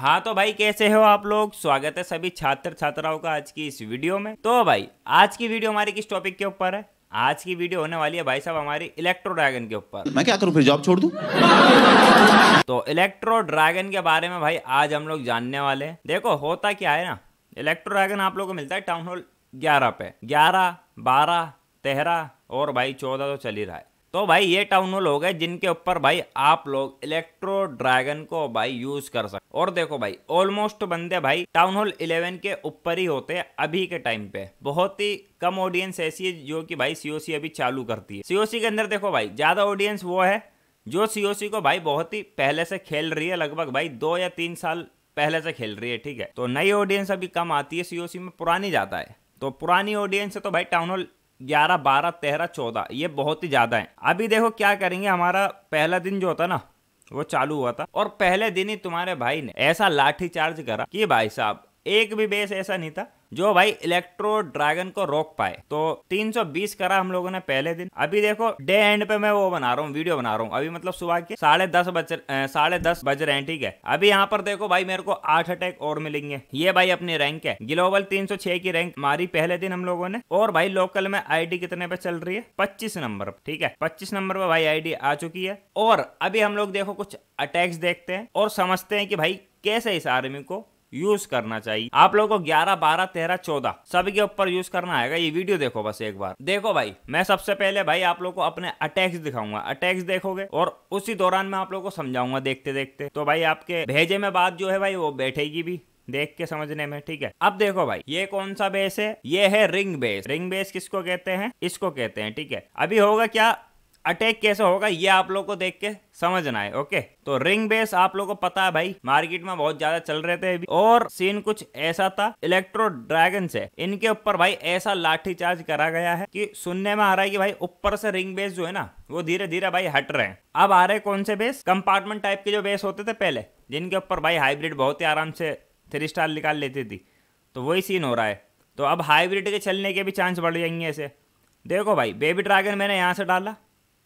हाँ तो भाई कैसे हो आप लोग स्वागत है सभी छात्र छात्राओं का आज की इस वीडियो में तो भाई आज की वीडियो हमारी किस टॉपिक के ऊपर है आज की वीडियो होने वाली है भाई साहब हमारी इलेक्ट्रो ड्रैगन के ऊपर मैं क्या करूं फिर जॉब छोड़ दूं तो इलेक्ट्रो ड्रैगन के बारे में भाई आज हम लोग जानने वाले हैं देखो होता क्या है ना इलेक्ट्रो ड्रैगन आप लोग को मिलता है टाउन हॉल ग्यारह पे ग्यारह बारह तेहरा और भाई चौदह तो चल ही रहा है तो भाई ये टाउन हॉल हो गए जिनके ऊपर भाई आप लोग इलेक्ट्रो ड्रैगन को भाई यूज कर सकते और देखो भाई ऑलमोस्ट बंदे भाई टाउन हॉल इलेवन के ऊपर ही होते हैं अभी के टाइम पे बहुत ही कम ऑडियंस ऐसी है जो कि भाई सीओसी अभी चालू करती है सीओसी के अंदर देखो भाई ज्यादा ऑडियंस वो है जो सीओसी को भाई बहुत ही पहले से खेल रही है लगभग भाई दो या तीन साल पहले से खेल रही है ठीक है तो नई ऑडियंस अभी कम आती है सीओसी में पुरानी जाता है तो पुरानी ऑडियंस है तो भाई टाउन हॉल ग्यारह बारह तेरह चौदह ये बहुत ही ज़्यादा है अभी देखो क्या करेंगे हमारा पहला दिन जो होता ना वो चालू हुआ था और पहले दिन ही तुम्हारे भाई ने ऐसा लाठी चार्ज करा कि भाई साहब एक भी बेस ऐसा नहीं था जो भाई इलेक्ट्रो ड्रैगन को रोक पाए तो 320 करा हम लोगों ने पहले दिन अभी देखो डे एंड पे मैं वो बना रहा हूँ वीडियो बना रहा हूँ अभी मतलब सुबह के साढ़े दस बज साढ़े दस बज रहे हैं ठीक है अभी यहाँ पर देखो भाई मेरे को आठ अटैक और मिलेंगे ये भाई अपनी रैंक है ग्लोबल तीन की रैंक मारी पहले दिन हम लोगों ने और भाई लोकल में आई कितने पे चल रही है पच्चीस नंबर ठीक है पच्चीस नंबर पे भाई आई आ चुकी है और अभी हम लोग देखो कुछ अटैक्स देखते हैं और समझते हैं कि भाई कैसे इस आर्मी को यूज करना चाहिए आप लोगों को ग्यारह बारह तेरह चौदह सभी के ऊपर यूज करना आएगा ये वीडियो देखो बस एक बार देखो भाई मैं सबसे पहले भाई आप लोग को अपने अटैक्स दिखाऊंगा अटैक्स देखोगे और उसी दौरान मैं आप लोग को समझाऊंगा देखते देखते तो भाई आपके भेजे में बात जो है भाई वो बैठेगी भी देख के समझने में ठीक है अब देखो भाई ये कौन सा बेस है ये है रिंग बेस रिंग बेस किसको कहते हैं इसको कहते हैं ठीक है अभी होगा क्या अटैक कैसे होगा ये आप लोग को देख के समझना है ओके तो रिंग बेस आप लोग को पता है भाई मार्केट में बहुत ज्यादा चल रहे थे अभी और सीन कुछ ऐसा था इलेक्ट्रो ड्रैगन से इनके ऊपर भाई ऐसा लाठी चार्ज करा गया है कि सुनने में आ रहा है कि भाई ऊपर से रिंग बेस जो है ना वो धीरे धीरे भाई हट रहे हैं अब आ रहे कौन से बेस कंपार्टमेंट टाइप के जो बेस होते थे पहले जिनके ऊपर भाई हाईब्रिड बहुत ही आराम से थ्री स्टार निकाल लेती थी तो वही सीन हो रहा है तो अब हाईब्रिड के चलने के भी चांस बढ़ जाएंगे ऐसे देखो भाई बेबी ड्रैगन मैंने यहाँ से डाला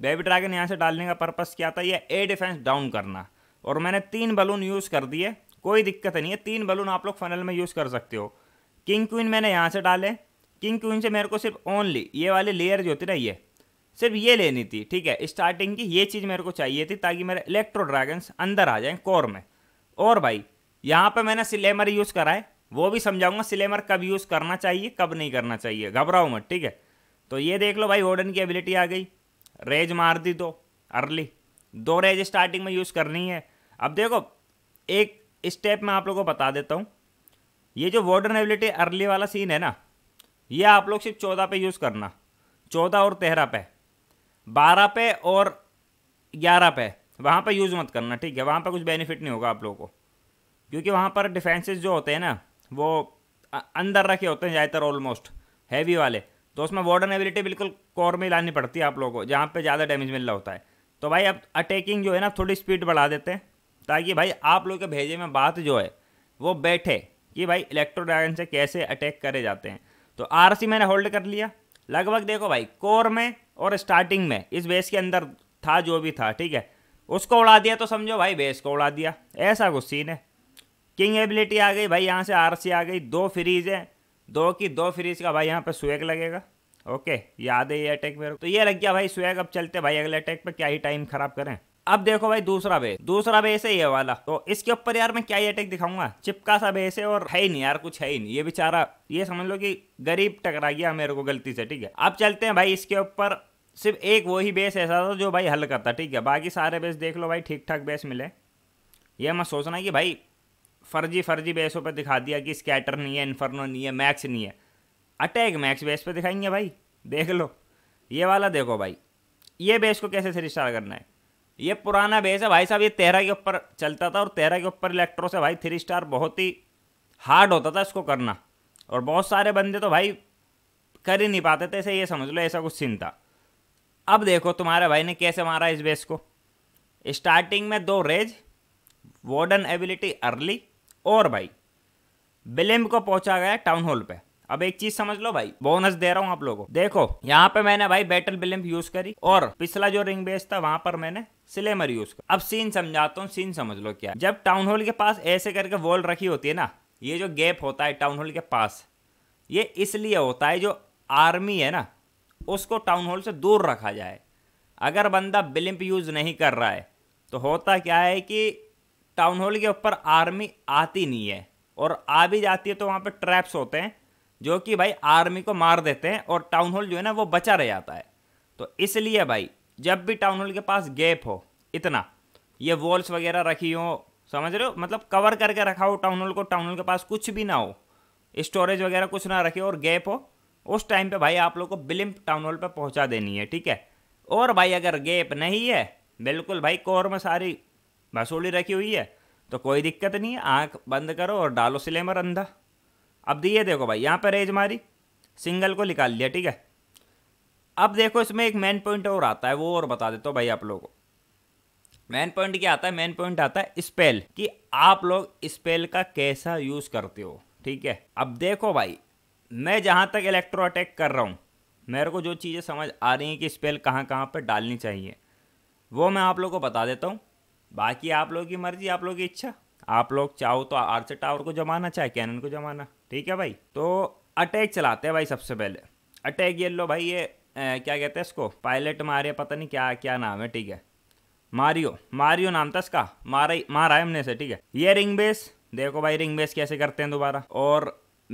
बेबी ड्रैगन यहाँ से डालने का पर्पस क्या था ये ए डिफेंस डाउन करना और मैंने तीन बलून यूज़ कर दिए कोई दिक्कत नहीं है तीन बलून आप लोग फनल में यूज़ कर सकते हो किंग क्वीन मैंने यहाँ से डाले किंग क्वीन से मेरे को सिर्फ ओनली ये वाले लेयर जो होती ना ये सिर्फ ये लेनी थी ठीक है स्टार्टिंग की ये चीज़ मेरे को चाहिए थी ताकि मेरे इलेक्ट्रो ड्रैगन्स अंदर आ जाएं कोर में और भाई यहाँ पे मैंने सिलेमर यूज़ करा है वो भी समझाऊंगा सिलेमर कब यूज़ करना चाहिए कब नहीं करना चाहिए घबराओ मत ठीक है तो ये देख लो भाई ओडन की एबिलिटी आ गई रेज मार दी दो अर्ली दो रेज स्टार्टिंग में यूज़ करनी है अब देखो एक स्टेप मैं आप लोगों को बता देता हूँ ये जो वॉर्डन एबिलिटी अर्ली वाला सीन है ना ये आप लोग सिर्फ चौदह पे यूज़ करना चौदह और तेरह पे बारह पे और ग्यारह पे वहाँ पर यूज़ मत करना ठीक है वहाँ पर कुछ बेनिफिट नहीं होगा आप लोगों को क्योंकि वहाँ पर डिफेंसेस जो होते हैं ना वो अंदर रखे होते हैं ज़्यादातर ऑलमोस्ट हैवी वाले तो उसमें वार्डन एबिलिटी बिल्कुल कोर में लानी पड़ती है आप लोगों को जहाँ पे ज़्यादा डैमेज मिल रहा होता है तो भाई अब अटैकिंग जो है ना थोड़ी स्पीड बढ़ा देते हैं ताकि भाई आप लोग के भेजे में बात जो है वो बैठे कि भाई इलेक्ट्रो ड्रैगन से कैसे अटैक करे जाते हैं तो आर मैंने होल्ड कर लिया लगभग देखो भाई कोर में और स्टार्टिंग में इस बेस के अंदर था जो भी था ठीक है उसको उड़ा दिया तो समझो भाई बेस को उड़ा दिया ऐसा कुछ सीन है किंग एबिलिटी आ गई भाई यहाँ से आर आ गई दो फ्रीज है दो की दो फ्रीज का भाई यहाँ पे स्वेग लगेगा ओके याद है ये अटैक मेरे तो ये लग गया भाई स्वेग अब चलते भाई अगले अटैक पर क्या ही टाइम खराब करें अब देखो भाई दूसरा बे दूसरा ही है वाला तो इसके ऊपर यार मैं क्या ही अटैक दिखाऊंगा चिपका सा बेस है और है ही नहीं यार कुछ है ही नहीं ये बेचारा ये समझ लो कि गरीब टकरा गया मेरे को गलती से ठीक है अब चलते हैं भाई इसके ऊपर सिर्फ एक वही बेस ऐसा था जो भाई हल करता ठीक है बाकी सारे बेस देख लो भाई ठीक ठाक बेस मिले ये मैं सोचना कि भाई फर्जी फर्जी बेसों पर दिखा दिया कि स्कैटर नहीं है इन्फर्नो नहीं है मैक्स नहीं है अटैक मैक्स बेस पर दिखाएंगे भाई देख लो ये वाला देखो भाई ये बेस को कैसे थ्री स्टार करना है ये पुराना बेस है भाई साहब ये तेरह के ऊपर चलता था और तेरह के ऊपर इलेक्ट्रो से भाई थ्री स्टार बहुत ही हार्ड होता था इसको करना और बहुत सारे बंदे तो भाई कर ही नहीं पाते थे ऐसे ये समझ लो ऐसा कुछ सीन था अब देखो तुम्हारे भाई ने कैसे मारा इस बेस को स्टार्टिंग में दो रेज वोडन एबिलिटी अर्ली और भाई बिलिम्ब को पहुंचा गया टाउन हॉल पे अब एक चीज समझ लो भाई बोनस दे रहा हूं आप लोगों को देखो यहाँ पे मैंने भाई बैटल बिलिम्ब यूज करी और पिछला जो रिंग बेस था वहां पर मैंने सिलेमर यूज कर अब सीन समझाता हूँ सीन समझ लो क्या जब टाउन हॉल के पास ऐसे करके वॉल रखी होती है ना ये जो गैप होता है टाउन हॉल के पास ये इसलिए होता है जो आर्मी है ना उसको टाउन हॉल से दूर रखा जाए अगर बंदा बिलिम्प यूज़ नहीं कर रहा है तो होता क्या है कि टाउन हॉल के ऊपर आर्मी आती नहीं है और आ भी जाती है तो वहाँ पे ट्रैप्स होते हैं जो कि भाई आर्मी को मार देते हैं और टाउन हॉल जो है ना वो बचा रह जाता है तो इसलिए भाई जब भी टाउन हॉल के पास गैप हो इतना ये वॉल्स वगैरह रखी हो समझ रहे हो मतलब कवर करके रखा हो टाउन हॉल को टाउन हॉल के पास कुछ भी ना हो स्टोरेज वगैरह कुछ ना रखे और गैप हो उस टाइम पे भाई आप लोग को बिलिम्प टाउन हॉल पर पहुँचा देनी है ठीक है और भाई अगर गैप नहीं है बिल्कुल भाई कोर में सारी मसूली रखी हुई है तो कोई दिक्कत नहीं है आँख बंद करो और डालो सिलेमर अंधा अब दिए देखो भाई यहाँ पर रेज मारी सिंगल को निकाल लिया ठीक है अब देखो इसमें एक मेन पॉइंट और आता है वो और बता देता हूँ भाई आप लोगों को मेन पॉइंट क्या आता है मेन पॉइंट आता है स्पेल कि आप लोग स्पेल का कैसा यूज़ करते हो ठीक है अब देखो भाई मैं जहाँ तक इलेक्ट्रो अटैक कर रहा हूँ मेरे को जो चीज़ें समझ आ रही हैं कि स्पेल कहाँ कहाँ पर डालनी चाहिए वो मैं आप लोग को बता देता हूँ बाकी आप लोगों की मर्जी आप लोगों की इच्छा आप लोग चाहो तो आर्चर टावर को जमाना चाहे कैनन को जमाना ठीक है भाई तो अटैक चलाते हैं भाई सबसे पहले अटैक ये लो भाई ये ए, क्या कहते हैं इसको पायलट मारे पता नहीं क्या क्या नाम है ठीक है मारियो मारियो नाम था इसका मारा मारा है हमने से ठीक है ये रिंग बेस देखो भाई रिंग बेस कैसे करते हैं दोबारा और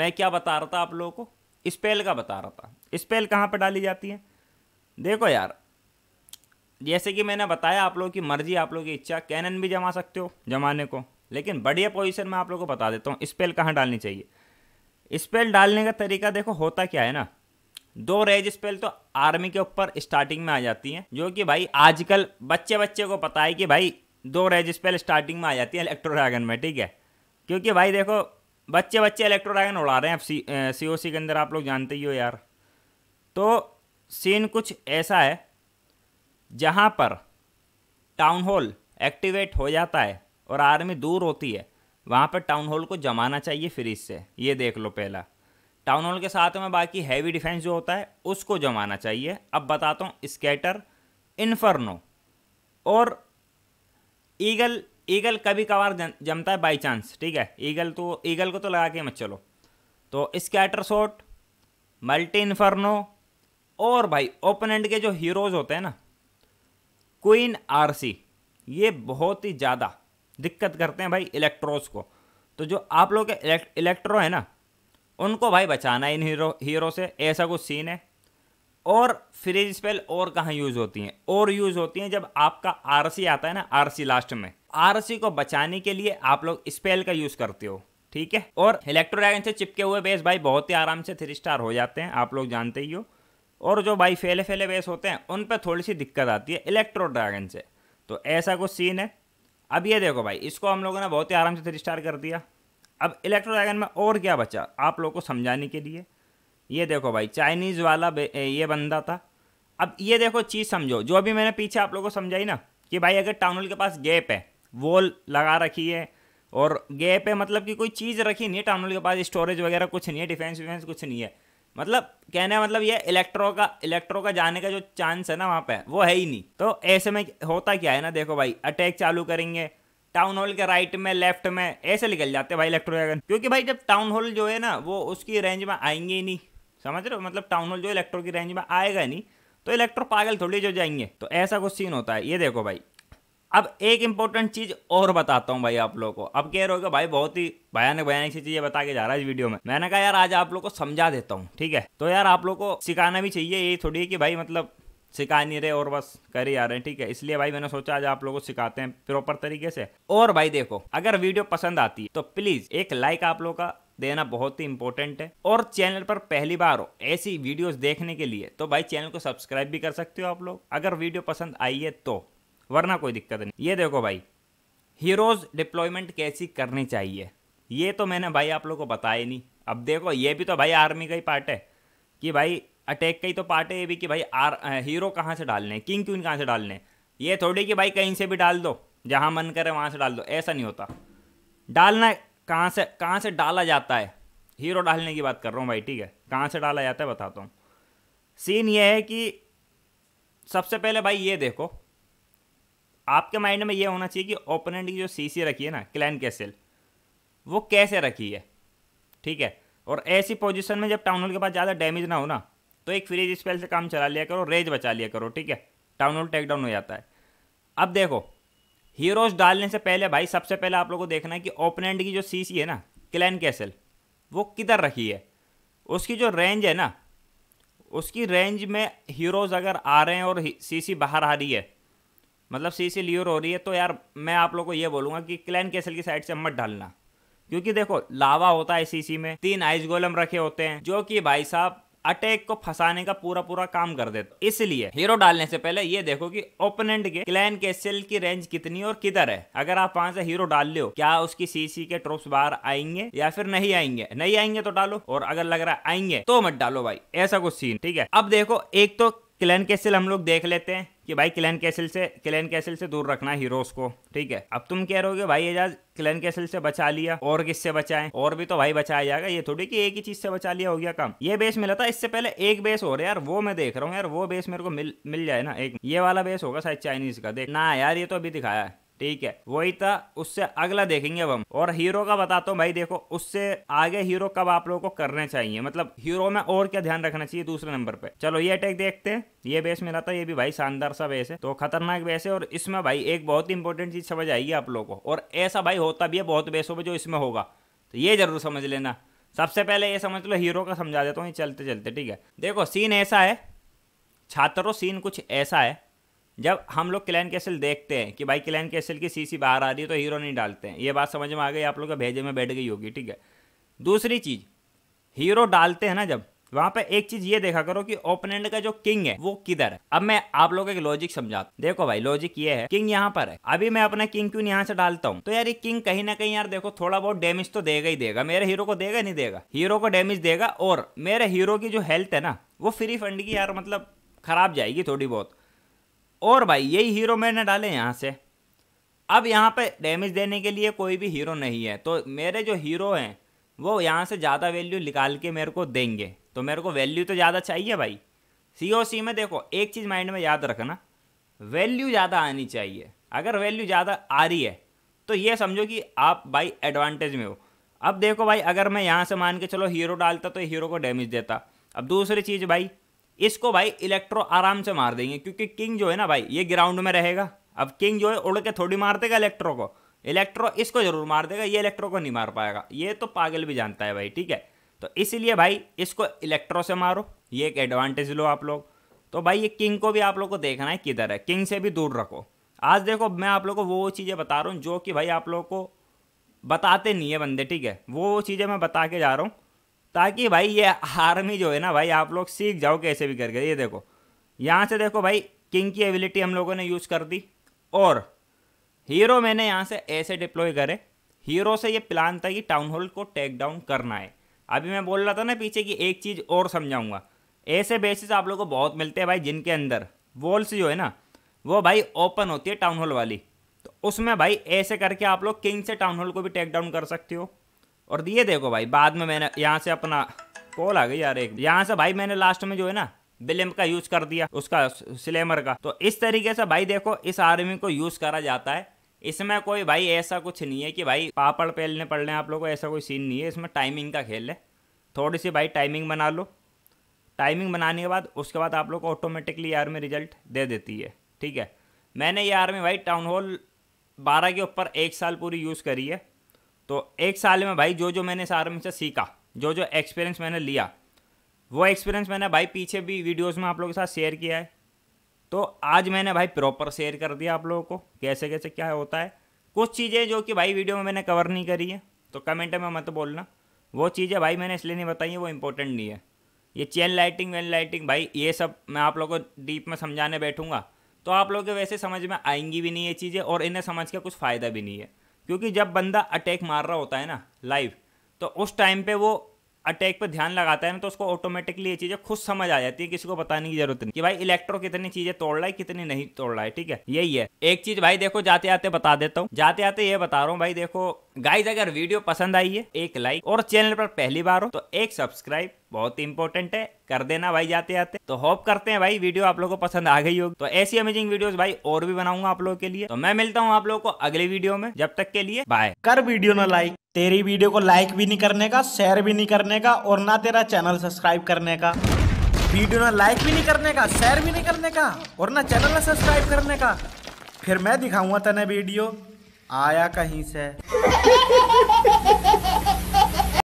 मैं क्या बता रहा था आप लोगों को स्पेल का बता रहा था स्पेल कहाँ पर डाली जाती है देखो यार जैसे कि मैंने बताया आप लोगों की मर्जी आप लोगों की इच्छा कैनन भी जमा सकते हो जमाने को लेकिन बढ़िया पोजीशन में आप लोगों को बता देता हूँ स्पेल कहाँ डालनी चाहिए स्पेल डालने का तरीका देखो होता क्या है ना दो रेज स्पेल तो आर्मी के ऊपर स्टार्टिंग में आ जाती हैं जो कि भाई आजकल बच्चे बच्चे को पता है कि भाई दो रेज स्पेल स्टार्टिंग में आ जाती है इलेक्ट्रोड्रैगन में ठीक है क्योंकि भाई देखो बच्चे बच्चे इलेक्ट्रोड्रैगन उड़ा रहे हैं अब सी सी के अंदर आप लोग जानते ही हो यार तो सीन कुछ ऐसा है जहाँ पर टाउन हॉल एक्टिवेट हो जाता है और आर्मी दूर होती है वहाँ पर टाउन हॉल को जमाना चाहिए फ्रीज से ये देख लो पहला टाउन हॉल के साथ में बाकी हैवी डिफेंस जो होता है उसको जमाना चाहिए अब बताता हूँ स्केटर इन्फर्नो और ईगल ईगल कभी कभार जमता है बाई चांस ठीक है ईगल तो ईगल को तो लगा के मत चलो तो स्कैटर शॉट मल्टी इन्फर्नो और भाई ओपोनेंट के जो हीरोज़ होते हैं ना क्वीन आरसी ये बहुत ही ज़्यादा दिक्कत करते हैं भाई इलेक्ट्रोस को तो जो आप लोग के इलेक्ट्रो है ना उनको भाई बचाना है इन हीरो हीरो से ऐसा कुछ सीन है और फ्रिज स्पेल और कहाँ यूज़ होती हैं और यूज़ होती हैं जब आपका सी आता है ना सी लास्ट में सी को बचाने के लिए आप लोग स्पेल का यूज़ करते हो ठीक है और इलेक्ट्रोड्रैगन से चिपके हुए बेस भाई बहुत ही आराम से थ्री स्टार हो जाते हैं आप लोग जानते ही हो और जो भाई फैले फैले बेस होते हैं उन पर थोड़ी सी दिक्कत आती है इलेक्ट्रो ड्रैगन से तो ऐसा कुछ सीन है अब ये देखो भाई इसको हम लोगों ने बहुत ही आराम से थ्री स्टार कर दिया अब इलेक्ट्रो ड्रैगन में और क्या बचा आप लोग को समझाने के लिए ये देखो भाई चाइनीज़ वाला ये बंदा था अब ये देखो चीज़ समझो जो अभी मैंने पीछे आप लोगों को समझाई ना कि भाई अगर टाउनल के पास गैप है वॉल लगा रखी है और गैप है मतलब कि कोई चीज़ रखी नहीं है टाउनल के पास स्टोरेज वगैरह कुछ नहीं है डिफेंस विफेंस कुछ नहीं है मतलब कहने का मतलब ये इलेक्ट्रो का इलेक्ट्रो का जाने का जो चांस है ना वहाँ पे वो है ही नहीं तो ऐसे में होता क्या है ना देखो भाई अटैक चालू करेंगे टाउन हॉल के राइट में लेफ्ट में ऐसे निकल जाते हैं भाई इलेक्ट्रो ड्रैगन क्योंकि भाई जब टाउन हॉल जो है ना वो उसकी रेंज में आएंगे ही नहीं समझ रहे हो मतलब टाउन हॉल जो इलेक्ट्रो की रेंज में आएगा नहीं तो इलेक्ट्रो पागल थोड़ी जो जाएंगे तो ऐसा कुछ सीन होता है ये देखो भाई अब एक इंपॉर्टेंट चीज और बताता हूँ भाई आप लोगों को अब कह रहे हो भाई बहुत ही भयानक भयानक सी चीजें बता के जा रहा है इस वीडियो में मैंने कहा यार आज आप लोग को समझा देता हूँ ठीक है तो यार आप लोग को सिखाना भी चाहिए ये थोड़ी है कि भाई मतलब सिखा नहीं रहे और बस कर ही आ रहे हैं ठीक है इसलिए भाई मैंने सोचा आज आप लोगों को सिखाते हैं प्रॉपर तरीके से और भाई देखो अगर वीडियो पसंद आती है तो प्लीज एक लाइक आप लोग का देना बहुत ही इंपॉर्टेंट है और चैनल पर पहली बार हो ऐसी वीडियोस देखने के लिए तो भाई चैनल को सब्सक्राइब भी कर सकते हो आप लोग अगर वीडियो पसंद आई है तो वरना कोई दिक्कत नहीं ये देखो भाई हीरोज़ डिप्लॉयमेंट कैसी करनी चाहिए ये तो मैंने भाई आप लोग को बताया ही नहीं अब देखो ये भी तो भाई आर्मी का ही पार्ट है कि भाई अटैक का ही तो पार्ट है ये भी कि भाई आर हीरो कहाँ से डालने किंग क्यून कहाँ से डालने ये थोड़ी कि भाई कहीं से भी डाल दो जहाँ मन करे वहाँ से डाल दो ऐसा नहीं होता डालना कहाँ से कहाँ से डाला जाता है हीरो डालने की बात कर रहा हूँ भाई ठीक है कहाँ से डाला जाता है बताता हूँ सीन ये है कि सबसे पहले भाई ये देखो आपके माइंड में ये होना चाहिए कि ओपोनेंट की जो सी रखी है ना क्लैन कैसल वो कैसे रखी है ठीक है और ऐसी पोजिशन में जब टाउन हॉल के पास ज़्यादा डैमेज ना हो ना तो एक फ्रीज स्पेल से काम चला लिया करो रेज बचा लिया करो ठीक है टाउन हॉल टेक डाउन हो जाता है अब देखो हीरोज डालने से पहले भाई सबसे पहले आप लोगों को देखना है कि ओपोनेंट की जो सीसी है ना क्लैन कैसल वो किधर रखी है उसकी जो रेंज है ना उसकी रेंज में हीरोज़ अगर आ रहे हैं और सीसी बाहर आ रही है मतलब सी सी लियोर हो रही है तो यार मैं आप लोगों को ये बोलूँगा कि क्लैन केसल की साइड से मत डालना क्योंकि देखो लावा होता है सीसी में तीन आइस गोलम रखे होते हैं जो कि भाई साहब अटैक को फंसाने का पूरा पूरा काम कर देते इसलिए हीरो डालने से पहले ये देखो कि ओपोनेंट के क्लैन कैसल की रेंज कितनी और किधर है अगर आप वहां से हीरो डाल लो क्या उसकी सीसी के ट्रोप्स बाहर आएंगे या फिर नहीं आएंगे नहीं आएंगे तो डालो और अगर लग रहा है आएंगे तो मत डालो भाई ऐसा कुछ सीन ठीक है अब देखो एक तो क्लैन कैसल हम लोग देख लेते हैं कि भाई क्लैन कैसल से क्लैन कैसल से दूर रखना हीरोज को ठीक है अब तुम कह रहे हो कि भाई एजाज क्लैन कैसल से बचा लिया और किससे बचाएं और भी तो भाई बचाया जाएगा ये थोड़ी कि एक ही चीज से बचा लिया हो गया काम ये बेस मिला था इससे पहले एक बेस हो रहा है यार वो मैं देख रहा हूँ यार वो बेस मेरे को मिल मिल जाए ना एक ये वाला बेस होगा शायद चाइनीज का देख ना यार ये तो अभी दिखाया है ठीक है वही था उससे अगला देखेंगे अब हम और हीरो का बताता हूँ भाई देखो उससे आगे हीरो कब आप लोगों को करने चाहिए मतलब हीरो में और क्या ध्यान रखना चाहिए दूसरे नंबर पे चलो ये अटैक देखते हैं ये बेस मिला था ये भी भाई शानदार सा बेस है तो खतरनाक बेस है और इसमें भाई एक बहुत ही इंपॉर्टेंट चीज समझ आएगी आप लोगों को और ऐसा भाई होता भी है बहुत बेसों में जो इसमें होगा तो ये जरूर समझ लेना सबसे पहले ये समझ लो हीरो का समझा देता हूँ चलते चलते ठीक है देखो सीन ऐसा है छात्रों सीन कुछ ऐसा है जब हम लोग क्लैन कैसल देखते हैं कि भाई क्लैन कैसल की सीसी बाहर आ रही है तो हीरो नहीं डालते हैं ये बात समझ में आ गई आप लोग के भेजे में बैठ गई होगी ठीक है दूसरी चीज़ हीरो डालते हैं ना जब वहां पे एक चीज ये देखा करो कि ओपोनेंट का जो किंग है वो किधर है अब मैं आप लोगों एक लॉजिक समझाता देखो भाई लॉजिक ये है किंग यहाँ पर है अभी मैं अपना किंग क्यों यहाँ से डालता हूँ तो यार ये किंग कहीं ना कहीं यार देखो थोड़ा बहुत डैमेज तो देगा ही देगा मेरे हीरो को देगा नहीं देगा हीरो को डैमेज देगा और मेरे हीरो की जो हेल्थ है ना वो फ्री फंड की यार मतलब खराब जाएगी थोड़ी बहुत और भाई यही हीरो मैंने डाले यहाँ से अब यहाँ पे डैमेज देने के लिए कोई भी हीरो नहीं है तो मेरे जो हीरो हैं वो यहाँ से ज़्यादा वैल्यू निकाल के मेरे को देंगे तो मेरे को वैल्यू तो ज़्यादा चाहिए भाई सी ओ सी में देखो एक चीज़ माइंड में याद रखना वैल्यू ज़्यादा आनी चाहिए अगर वैल्यू ज़्यादा आ रही है तो ये समझो कि आप भाई एडवांटेज में हो अब देखो भाई अगर मैं यहाँ से मान के चलो हीरो डालता तो हीरो को डैमेज देता अब दूसरी चीज़ भाई इसको भाई इलेक्ट्रो आराम से मार देंगे क्योंकि किंग जो है ना भाई ये ग्राउंड में रहेगा अब किंग जो है उड़ के थोड़ी मार देगा इलेक्ट्रो को इलेक्ट्रो इसको जरूर मार देगा ये इलेक्ट्रो को नहीं मार पाएगा ये तो पागल भी जानता है भाई ठीक है तो इसीलिए भाई इसको इलेक्ट्रो से मारो ये एक एडवांटेज लो आप लोग तो भाई ये किंग को भी आप लोग को देखना है किधर है किंग से भी दूर रखो आज देखो मैं आप लोग को वो चीज़ें बता रहा हूँ जो कि भाई आप लोग को बताते नहीं है बंदे ठीक है वो चीज़ें मैं बता के जा रहा हूँ ताकि भाई ये आर्मी जो है ना भाई आप लोग सीख जाओ कैसे भी करके ये देखो यहाँ से देखो भाई किंग की एबिलिटी हम लोगों ने यूज़ कर दी और हीरो मैंने यहाँ से ऐसे डिप्लॉय करे हीरो से ये प्लान था कि टाउन हॉल को टेक डाउन करना है अभी मैं बोल रहा था ना पीछे की एक चीज़ और समझाऊंगा ऐसे बेसिस आप लोगों को बहुत मिलते हैं भाई जिनके अंदर वॉल्स जो है ना वो भाई ओपन होती है टाउन हॉल वाली तो उसमें भाई ऐसे करके आप लोग किंग से टाउन हॉल को भी टेक डाउन कर सकते हो और ये देखो भाई बाद में मैंने यहाँ से अपना कॉल आ गई यार एक यहाँ से भाई मैंने लास्ट में जो है ना बिलिम का यूज कर दिया उसका स्लेमर का तो इस तरीके से भाई देखो इस आर्मी को यूज करा जाता है इसमें कोई भाई ऐसा कुछ नहीं है कि भाई पापड़ पेलने पड़ने आप लोगों को ऐसा कोई सीन नहीं है इसमें टाइमिंग का खेल है थोड़ी सी भाई टाइमिंग बना लो टाइमिंग बनाने के बाद उसके बाद आप लोग को ऑटोमेटिकली आर्मी रिजल्ट दे देती है ठीक है मैंने ये आर्मी भाई टाउन हॉल बारह के ऊपर एक साल पूरी यूज़ करी है तो एक साल में भाई जो जो मैंने सारे में से सीखा जो जो एक्सपीरियंस मैंने लिया वो एक्सपीरियंस मैंने भाई पीछे भी वीडियोस में आप लोगों के साथ शेयर किया है तो आज मैंने भाई प्रॉपर शेयर कर दिया आप लोगों को कैसे कैसे क्या होता है कुछ चीज़ें जो कि भाई वीडियो में मैंने कवर नहीं करी है तो कमेंट में मत बोलना वो चीज़ें भाई मैंने इसलिए नहीं बताई है वो इंपॉर्टेंट नहीं है ये चेन लाइटिंग वेन लाइटिंग भाई ये सब मैं आप लोगों को डीप में समझाने बैठूंगा तो आप लोगों के वैसे समझ में आएंगी भी नहीं ये चीज़ें और इन्हें समझ के कुछ फ़ायदा भी नहीं है क्योंकि जब बंदा अटैक मार रहा होता है ना लाइव तो उस टाइम पे वो अटैक पर ध्यान लगाता है ना तो उसको ऑटोमेटिकली ये चीज़ें खुद समझ आ जाती है किसी को बताने की जरूरत नहीं कि भाई इलेक्ट्रो कितनी चीज़ें तोड़ रहा है कितनी नहीं तोड़ रहा है ठीक है यही है एक चीज़ भाई देखो जाते आते बता देता हूँ जाते आते ये बता रहा हूँ भाई देखो गाइज अगर वीडियो पसंद आई है एक लाइक और चैनल पर पहली बार हो तो एक सब्सक्राइब बहुत इंपॉर्टेंट है कर देना भाई जाते आते तो होप करते हैं भाई वीडियो आप लोगों को पसंद आ गई होगी तो ऐसी अमेजिंग वीडियोस भाई और भी बनाऊंगा आप लोगों के लिए तो मैं मिलता हूँ आप लोगों को अगले वीडियो में जब तक के लिए बाय कर वीडियो ना लाइक तेरी वीडियो को लाइक भी नहीं करने का शेयर भी नहीं करने का और ना तेरा चैनल सब्सक्राइब करने का वीडियो ना लाइक भी नहीं करने का शेयर भी नहीं करने का और ना चैनल ना सब्सक्राइब करने का फिर मैं दिखाऊंगा तेने वीडियो आया कहीं से